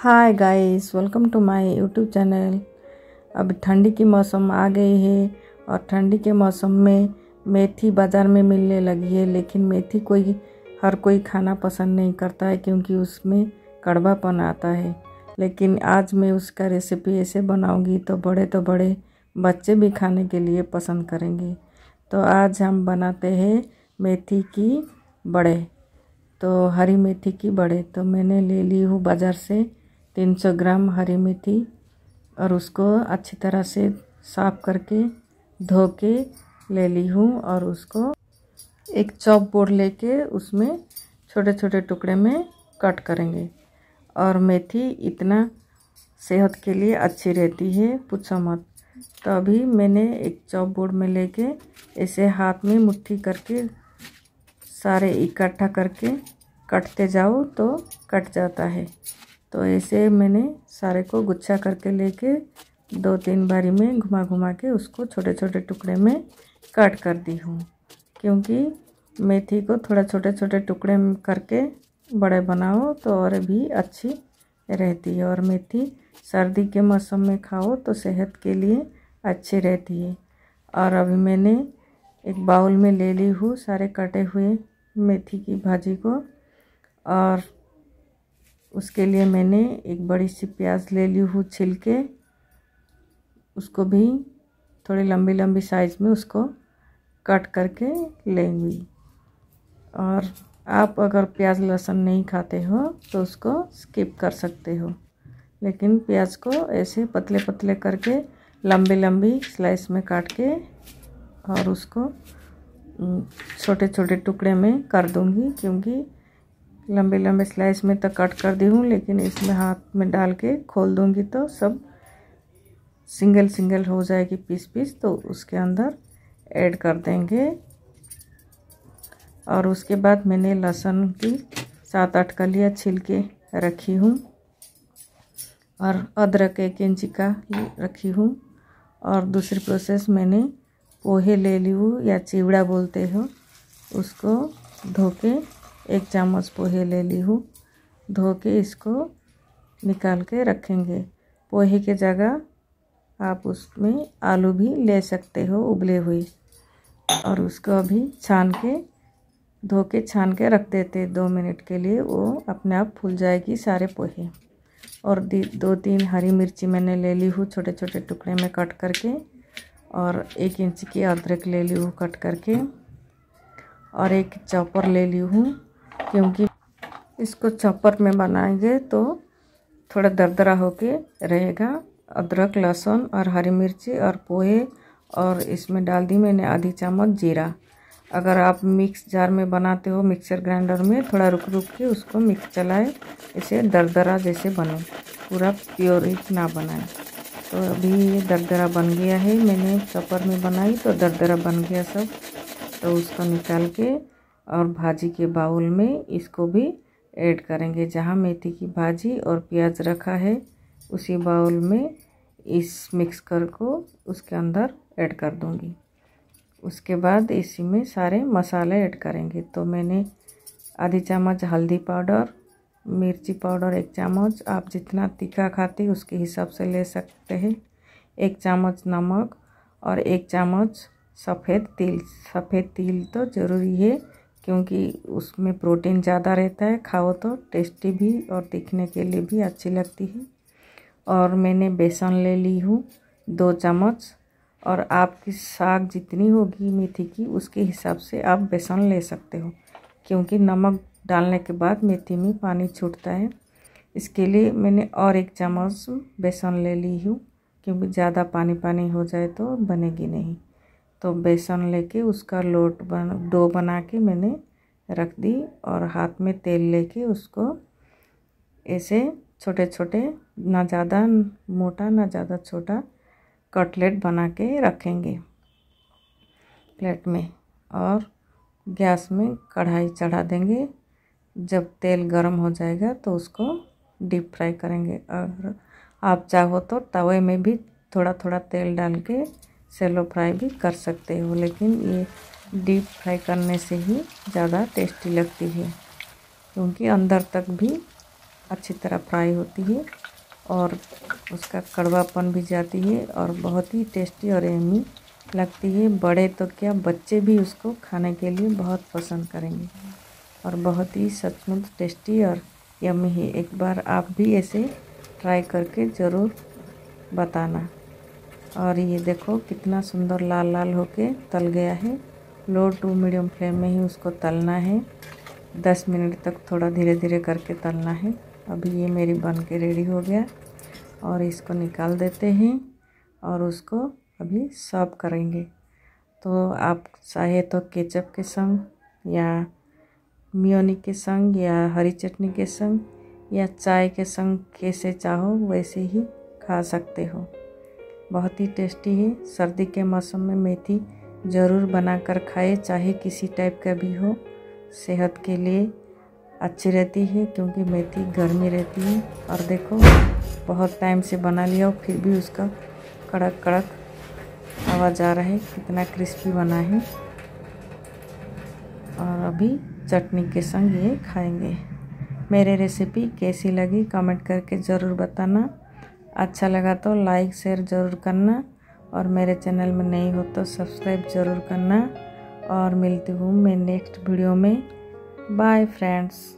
hi guys welcome to my YouTube channel अब ठंडी की मौसम आ गई है और ठंडी के मौसम में मेथी बाज़ार में मिलने लगी है लेकिन मेथी कोई हर कोई खाना पसंद नहीं करता है क्योंकि उसमें कड़वापन आता है लेकिन आज मैं उसका रेसिपी ऐसे बनाऊंगी तो बड़े तो बड़े बच्चे भी खाने के लिए पसंद करेंगे तो आज हम बनाते हैं मेथी की बड़े तो हरी मेथी की बड़े तो मैंने ले ली हूँ बाज़ार से तीन सौ ग्राम हरी मेथी और उसको अच्छी तरह से साफ करके धो के ले ली हूँ और उसको एक चॉप बोर्ड लेके उसमें छोटे छोटे टुकड़े में कट करेंगे और मेथी इतना सेहत के लिए अच्छी रहती है पूछो मत तो अभी मैंने एक चॉप बोर्ड में लेके ऐसे हाथ में मुट्ठी करके सारे इकट्ठा करके कटते जाओ तो कट जाता है तो ऐसे मैंने सारे को गुच्छा करके लेके दो तीन बारी में घुमा घुमा के उसको छोटे छोटे टुकड़े में कट कर दी हूँ क्योंकि मेथी को थोड़ा छोटे छोटे टुकड़े करके बड़े बनाओ तो और भी अच्छी रहती है और मेथी सर्दी के मौसम में खाओ तो सेहत के लिए अच्छी रहती है और अभी मैंने एक बाउल में ले ली हूँ सारे कटे हुए मेथी की भाजी को और उसके लिए मैंने एक बड़ी सी प्याज ले ली हूँ छिल के उसको भी थोड़ी लंबी लंबी साइज़ में उसको कट करके लेंगी और आप अगर प्याज लहसुन नहीं खाते हो तो उसको स्किप कर सकते हो लेकिन प्याज को ऐसे पतले पतले करके लंबी लंबी स्लाइस में काट के और उसको छोटे छोटे टुकड़े में कर दूंगी क्योंकि लंबे लंबे स्लाइस में तो कट कर दी हूँ लेकिन इसमें हाथ में डाल के खोल दूँगी तो सब सिंगल सिंगल हो जाएगी पीस पीस तो उसके अंदर ऐड कर देंगे और उसके बाद मैंने लहसुन की सात आठ कलियाँ छिल के रखी हूँ और अदरक एक इंची का रखी हूँ और दूसरी प्रोसेस मैंने पोहे ले ली हूँ या चिवड़ा बोलते हो उसको धो के एक चम्मच पोहे ले ली हूँ धो के इसको निकाल के रखेंगे पोहे के जगह आप उसमें आलू भी ले सकते हो उबले हुए और उसको अभी छान के धो के छान के रख देते दो मिनट के लिए वो अपने आप फूल जाएगी सारे पोहे और दो तीन हरी मिर्ची मैंने ले ली हूँ छोटे छोटे टुकड़े में कट करके और एक इंच की अदरक ले ली हूँ कट करके और एक चॉपर ले ली हूँ क्योंकि इसको चॉपर में बनाएंगे तो थोड़ा दरदरा होके रहेगा अदरक लहसुन और हरी मिर्ची और पोहे और इसमें डाल दी मैंने आधी चम्मच जीरा अगर आप मिक्स जार में बनाते हो मिक्सर ग्राइंडर में थोड़ा रुक रुक के उसको मिक्स चलाए इसे दरदरा जैसे बने पूरा प्योर ना बनाए तो अभी ये दरदरा बन गया है मैंने चॉपर में बनाई तो दरदरा बन गया सब तो उसको निकाल के और भाजी के बाउल में इसको भी ऐड करेंगे जहाँ मेथी की भाजी और प्याज रखा है उसी बाउल में इस मिक्सकर को उसके अंदर ऐड कर दूंगी उसके बाद इसी में सारे मसाले ऐड करेंगे तो मैंने आधी चम्मच हल्दी पाउडर मिर्ची पाउडर एक चम्मच आप जितना तीखा खाते उसके हिसाब से ले सकते हैं एक चम्मच नमक और एक चम्मच सफ़ेद तिल सफ़ेद तिल तो ज़रूरी है क्योंकि उसमें प्रोटीन ज़्यादा रहता है खाओ तो टेस्टी भी और दिखने के लिए भी अच्छी लगती है और मैंने बेसन ले ली हूँ दो चम्मच और आपकी साग जितनी होगी मेथी की उसके हिसाब से आप बेसन ले सकते हो क्योंकि नमक डालने के बाद मेथी में पानी छूटता है इसके लिए मैंने और एक चम्मच बेसन ले ली हूँ क्योंकि ज़्यादा पानी पानी हो जाए तो बनेगी नहीं तो बेसन लेके उसका लोट बन डो बना के मैंने रख दी और हाथ में तेल लेके उसको ऐसे छोटे छोटे ना ज़्यादा मोटा ना ज़्यादा छोटा कटलेट बना के रखेंगे प्लेट में और गैस में कढ़ाई चढ़ा देंगे जब तेल गर्म हो जाएगा तो उसको डीप फ्राई करेंगे और आप चाहो तो तवे में भी थोड़ा थोड़ा तेल डाल के सेलो फ्राई भी कर सकते हो लेकिन ये डीप फ्राई करने से ही ज़्यादा टेस्टी लगती है क्योंकि अंदर तक भी अच्छी तरह फ्राई होती है और उसका कड़वापन भी जाती है और बहुत ही टेस्टी और एमी लगती है बड़े तो क्या बच्चे भी उसको खाने के लिए बहुत पसंद करेंगे और बहुत ही सचमुच टेस्टी और यमी है एक बार आप भी ऐसे ट्राई करके ज़रूर बताना और ये देखो कितना सुंदर लाल लाल होके तल गया है लो टू मीडियम फ्लेम में ही उसको तलना है दस मिनट तक थोड़ा धीरे धीरे करके तलना है अभी ये मेरी बन के रेडी हो गया और इसको निकाल देते हैं और उसको अभी सर्व करेंगे तो आप चाहे तो केचप के संग या मियोनी के संग या हरी चटनी के संग या चाय के संग कैसे चाहो वैसे ही खा सकते हो बहुत ही टेस्टी है सर्दी के मौसम में मेथी ज़रूर बनाकर खाए चाहे किसी टाइप का भी हो सेहत के लिए अच्छी रहती है क्योंकि मेथी गर्मी रहती है और देखो बहुत टाइम से बना लिया और फिर भी उसका कड़क कड़क आवाज़ आ रहा है कितना क्रिस्पी बना है और अभी चटनी के संग ये खाएंगे मेरे रेसिपी कैसी लगी कमेंट करके ज़रूर बताना अच्छा लगा तो लाइक शेयर ज़रूर करना और मेरे चैनल में नहीं हो तो सब्सक्राइब ज़रूर करना और मिलती हूँ मैं नेक्स्ट वीडियो में बाय फ्रेंड्स